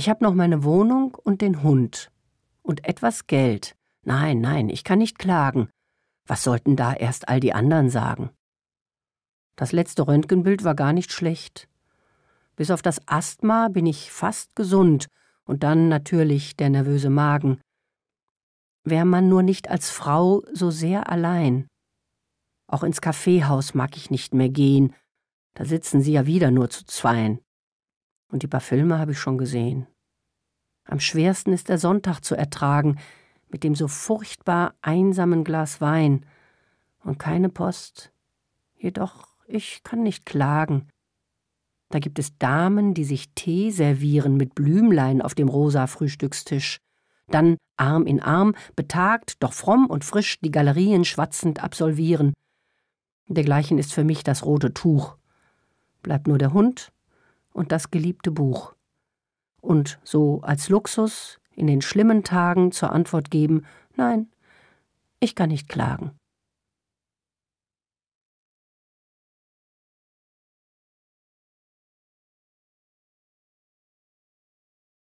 Ich habe noch meine Wohnung und den Hund. Und etwas Geld. Nein, nein, ich kann nicht klagen. Was sollten da erst all die anderen sagen? Das letzte Röntgenbild war gar nicht schlecht. Bis auf das Asthma bin ich fast gesund und dann natürlich der nervöse Magen. Wär man nur nicht als Frau so sehr allein. Auch ins Kaffeehaus mag ich nicht mehr gehen, da sitzen sie ja wieder nur zu zweien. Und die paar Filme habe ich schon gesehen. Am schwersten ist der Sonntag zu ertragen, mit dem so furchtbar einsamen Glas Wein. Und keine Post. Jedoch, ich kann nicht klagen. Da gibt es Damen, die sich Tee servieren mit Blümlein auf dem rosa Frühstückstisch. Dann Arm in Arm, betagt, doch fromm und frisch die Galerien schwatzend absolvieren. Dergleichen ist für mich das rote Tuch. Bleibt nur der Hund und das geliebte Buch und so als Luxus in den schlimmen Tagen zur Antwort geben Nein, ich kann nicht klagen.